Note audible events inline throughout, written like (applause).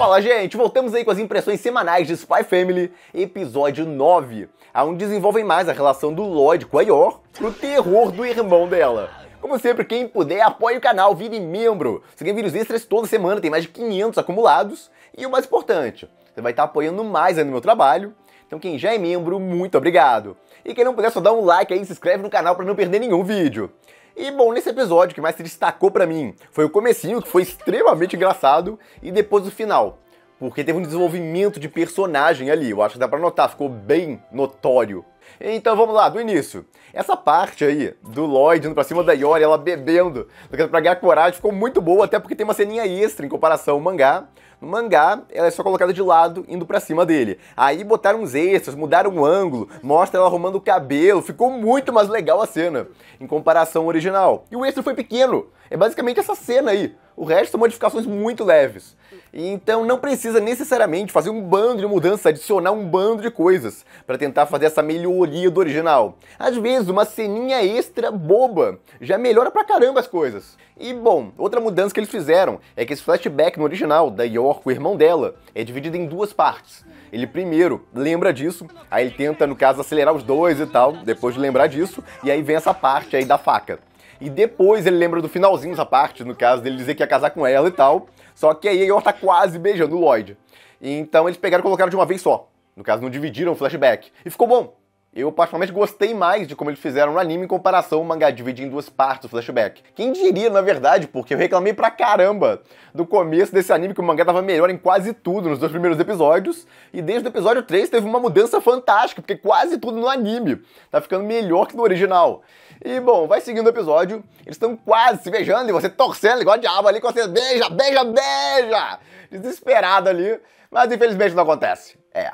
Fala gente, voltamos aí com as impressões semanais de Spy Family, episódio 9, onde desenvolvem mais a relação do Lloyd com a Yor pro terror do irmão dela. Como sempre, quem puder, apoie o canal, vire membro. Você ganha vídeos extras toda semana, tem mais de 500 acumulados. E o mais importante, você vai estar apoiando mais aí no meu trabalho. Então quem já é membro, muito obrigado. E quem não puder, só dá um like aí, se inscreve no canal para não perder nenhum vídeo. E bom, nesse episódio, o que mais se destacou para mim foi o comecinho, que foi extremamente engraçado, e depois o final. Porque teve um desenvolvimento de personagem ali, eu acho que dá pra notar, ficou bem notório então vamos lá, do início. Essa parte aí do Lloyd indo pra cima da Yori, ela bebendo, pra ganhar coragem, ficou muito boa, até porque tem uma ceninha extra em comparação ao mangá. No mangá, ela é só colocada de lado, indo para cima dele. Aí botaram uns extras, mudaram o ângulo, mostra ela arrumando o cabelo, ficou muito mais legal a cena, em comparação ao original. E o extra foi pequeno, é basicamente essa cena aí. O resto são modificações muito leves. Então não precisa necessariamente fazer um bando de mudanças, adicionar um bando de coisas para tentar fazer essa melhoria do original. Às vezes uma ceninha extra boba já melhora pra caramba as coisas. E bom, outra mudança que eles fizeram é que esse flashback no original da York, o irmão dela, é dividido em duas partes. Ele primeiro lembra disso, aí ele tenta no caso acelerar os dois e tal, depois de lembrar disso, e aí vem essa parte aí da faca e depois ele lembra do finalzinho essa parte, no caso dele dizer que ia casar com ela e tal. Só que aí ela tá quase beijando o Lloyd. Então eles pegaram e colocaram de uma vez só. No caso, não dividiram o flashback. E ficou bom. Eu particularmente gostei mais de como eles fizeram no anime em comparação ao mangá dividido em duas partes o flashback. Quem diria, na verdade, porque eu reclamei pra caramba do começo desse anime que o mangá tava melhor em quase tudo nos dois primeiros episódios, e desde o episódio 3 teve uma mudança fantástica, porque quase tudo no anime tá ficando melhor que no original. E bom, vai seguindo o episódio, eles estão quase se beijando e você torcendo igual a diabo ali com você beija, beija, beija! Desesperado ali, mas infelizmente não acontece. É,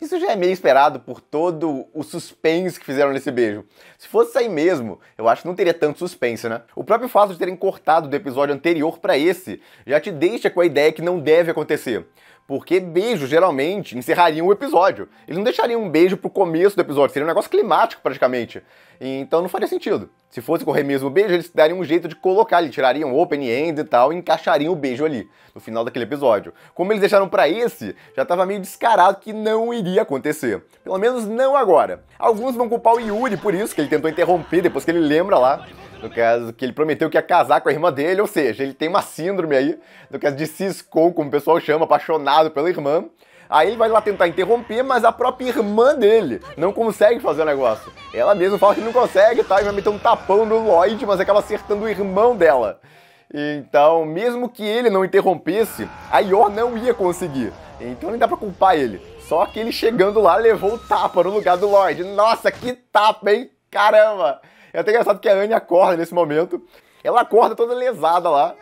isso já é meio esperado por todo o suspense que fizeram nesse beijo. Se fosse sair mesmo, eu acho que não teria tanto suspense, né? O próprio fato de terem cortado do episódio anterior para esse já te deixa com a ideia que não deve acontecer. Porque beijo geralmente encerraria o episódio. Eles não deixariam um beijo pro começo do episódio, seria um negócio climático praticamente. Então não faria sentido. Se fosse correr mesmo o beijo, eles dariam um jeito de colocar, eles tirariam open-end e tal, e encaixariam o beijo ali, no final daquele episódio. Como eles deixaram para esse, já tava meio descarado que não iria acontecer. Pelo menos não agora. Alguns vão culpar o Yuri por isso, que ele tentou interromper depois que ele lembra lá. No caso, que ele prometeu que ia casar com a irmã dele, ou seja, ele tem uma síndrome aí, no caso de ciscou, como o pessoal chama, apaixonado pela irmã. Aí ele vai lá tentar interromper, mas a própria irmã dele não consegue fazer o negócio. Ela mesma fala que não consegue tá? e vai meter um tapão no Lloyd, mas acaba acertando o irmão dela. Então, mesmo que ele não interrompesse, a Yor não ia conseguir. Então nem dá pra culpar ele. Só que ele chegando lá levou o tapa no lugar do Lloyd. Nossa, que tapa, hein? Caramba! É até engraçado que a Anne acorda nesse momento. Ela acorda toda lesada lá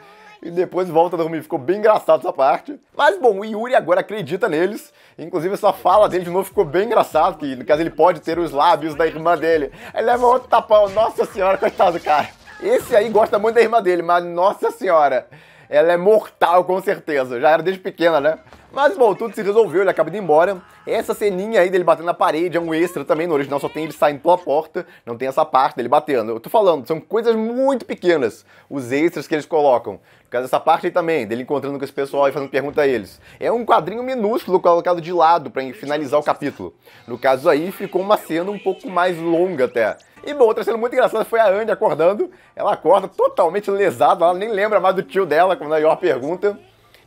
e depois volta a dormir. Ficou bem engraçado essa parte. Mas bom, o Yuri agora acredita neles. Inclusive, essa fala dele de novo ficou bem engraçado, que no caso ele pode ter os lábios da irmã dele. Ele leva outro tapão. Nossa senhora, coitado do cara. Esse aí gosta muito da irmã dele, mas nossa senhora. Ela é mortal, com certeza. Já era desde pequena, né? Mas bom, tudo se resolveu, ele acaba indo embora. Essa ceninha aí dele batendo na parede é um extra também, no original só tem ele saindo pela porta, não tem essa parte dele batendo. Eu tô falando, são coisas muito pequenas, os extras que eles colocam. Por causa dessa parte aí também, dele encontrando com esse pessoal e fazendo pergunta a eles. É um quadrinho minúsculo colocado de lado para finalizar o capítulo. No caso aí, ficou uma cena um pouco mais longa até. E bom, outra cena muito engraçada foi a Andy acordando. Ela acorda totalmente lesada, ela nem lembra mais do tio dela quando a Yor pergunta.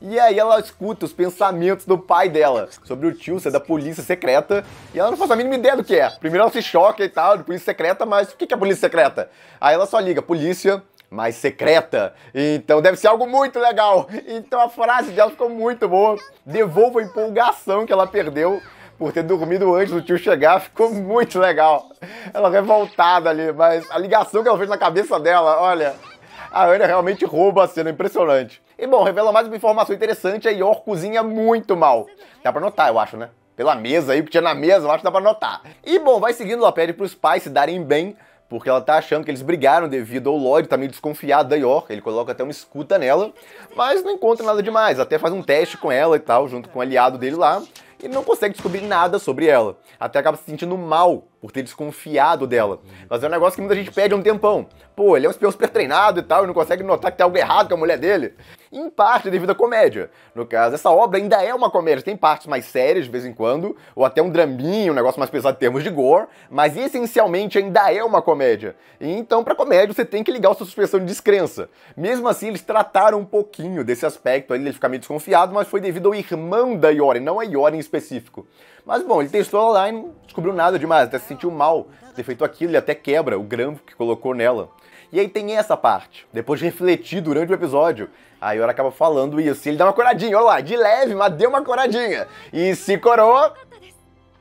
E aí ela escuta os pensamentos do pai dela sobre o tio ser da polícia secreta e ela não faz a mínima ideia do que é. Primeiro ela se choca e tal, de polícia secreta, mas o que é polícia secreta? Aí ela só liga, polícia mais secreta. Então deve ser algo muito legal. Então a frase dela ficou muito boa. Devolva a empolgação que ela perdeu por ter dormido antes do tio chegar, ficou muito legal. Ela revoltada ali, mas a ligação que ela fez na cabeça dela, olha, a Ana realmente rouba a cena, impressionante. E bom, revela mais uma informação interessante, a Yor cozinha muito mal. Dá pra notar, eu acho, né? Pela mesa aí, porque que tinha na mesa, eu acho que dá pra notar. E bom, vai seguindo, ela pede pros pais se darem bem, porque ela tá achando que eles brigaram devido ao Lloyd, tá meio desconfiado da York, ele coloca até uma escuta nela, mas não encontra nada demais, até faz um teste com ela e tal, junto com o um aliado dele lá, e não consegue descobrir nada sobre ela. Até acaba se sentindo mal por ter desconfiado dela. Mas é um negócio que muita gente pede há um tempão. Pô, ele é um espião super treinado e tal, e não consegue notar que tem algo errado com a mulher dele em parte devido à comédia. No caso, essa obra ainda é uma comédia, tem partes mais sérias de vez em quando, ou até um draminho, um negócio mais pesado em termos de gore, mas essencialmente ainda é uma comédia. E então, para comédia, você tem que ligar a sua suspensão de descrença. Mesmo assim, eles trataram um pouquinho desse aspecto ali, ele ficar meio desconfiado, mas foi devido ao irmão da Yori, não a Yori em específico. Mas bom, ele testou online, descobriu nada demais, até se sentiu mal ter feito aquilo, ele até quebra o grampo que colocou nela. E aí tem essa parte. Depois de refletir durante o episódio, a Yora acaba falando isso. E ele dá uma coradinha, olha lá, de leve, mas deu uma coradinha. E se corou,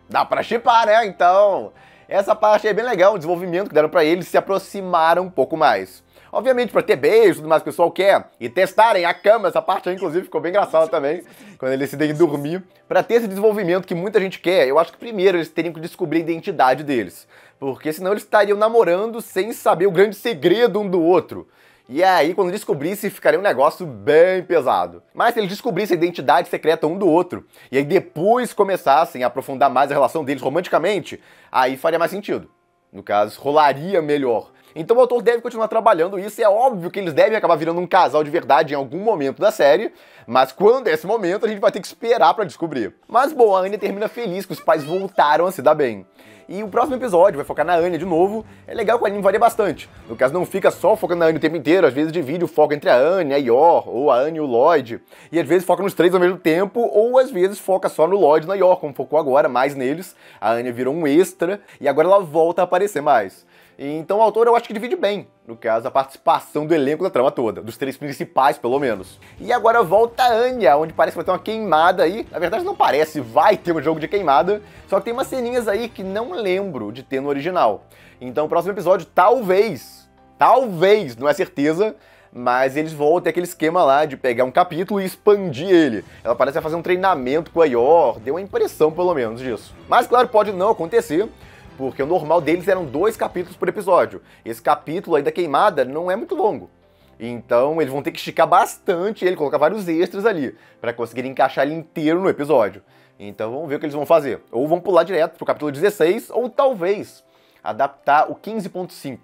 dá pra chipar, né? Então, essa parte é bem legal, o desenvolvimento que deram para eles se aproximaram um pouco mais. Obviamente, para ter beijo, tudo mais que o pessoal quer. E testarem a cama, essa parte aí, inclusive, ficou bem engraçada também, (laughs) quando eles decidem dormir. Para ter esse desenvolvimento que muita gente quer, eu acho que primeiro eles teriam que descobrir a identidade deles. Porque senão eles estariam namorando sem saber o grande segredo um do outro. E aí, quando descobrisse, ficaria um negócio bem pesado. Mas se eles descobrissem a identidade secreta um do outro, e aí depois começassem a aprofundar mais a relação deles romanticamente, aí faria mais sentido. No caso, rolaria melhor. Então o autor deve continuar trabalhando isso, e é óbvio que eles devem acabar virando um casal de verdade em algum momento da série, mas quando é esse momento a gente vai ter que esperar para descobrir. Mas bom, a Anya termina feliz que os pais voltaram a se dar bem. E o próximo episódio vai focar na Anya de novo. É legal que o anime varia bastante. No caso, não fica só focando na Anya o tempo inteiro. Às vezes divide o foco entre a Anya e a Yor, ou a Anya e o Lloyd. E às vezes foca nos três ao mesmo tempo, ou às vezes foca só no Lloyd e na Yor, como focou agora, mais neles. A Anya virou um extra e agora ela volta a aparecer mais. Então o autor eu acho que divide bem, no caso, a participação do elenco da trama toda, dos três principais, pelo menos. E agora volta a Anya, onde parece que vai ter uma queimada aí. Na verdade, não parece, vai ter um jogo de queimada, só que tem umas ceninhas aí que não lembro de ter no original. Então, o próximo episódio, talvez, talvez, não é certeza, mas eles voltam aquele esquema lá de pegar um capítulo e expandir ele. Ela parece fazer um treinamento com a Yor, deu a impressão pelo menos disso. Mas claro, pode não acontecer, porque o normal deles eram dois capítulos por episódio. Esse capítulo aí da queimada não é muito longo. Então eles vão ter que esticar bastante ele, colocar vários extras ali, para conseguir encaixar ele inteiro no episódio. Então vamos ver o que eles vão fazer. Ou vão pular direto pro capítulo 16, ou talvez adaptar o 15.5.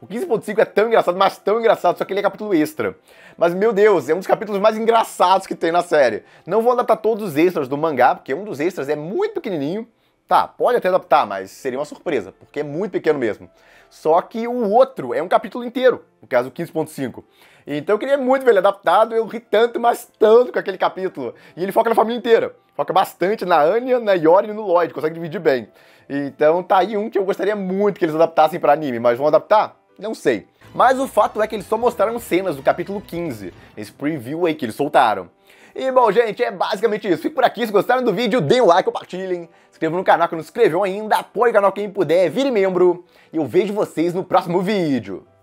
O 15.5 é tão engraçado, mas tão engraçado, só que ele é capítulo extra. Mas meu Deus, é um dos capítulos mais engraçados que tem na série. Não vou adaptar todos os extras do mangá, porque um dos extras é muito pequenininho, Tá, pode até adaptar, mas seria uma surpresa, porque é muito pequeno mesmo. Só que o outro é um capítulo inteiro, no caso 15.5. Então eu queria muito ver ele adaptado, eu ri tanto, mas tanto com aquele capítulo. E ele foca na família inteira. Foca bastante na Anya, na Yori e no Lloyd, consegue dividir bem. Então tá aí um que eu gostaria muito que eles adaptassem para anime, mas vão adaptar? Não sei. Mas o fato é que eles só mostraram cenas do capítulo 15, nesse preview aí que eles soltaram. E bom, gente, é basicamente isso. Fico por aqui. Se gostaram do vídeo, deem um like, compartilhem. Se inscrevam no canal que não se inscreveu ainda. Apoie o canal quem puder. Vire membro. E eu vejo vocês no próximo vídeo.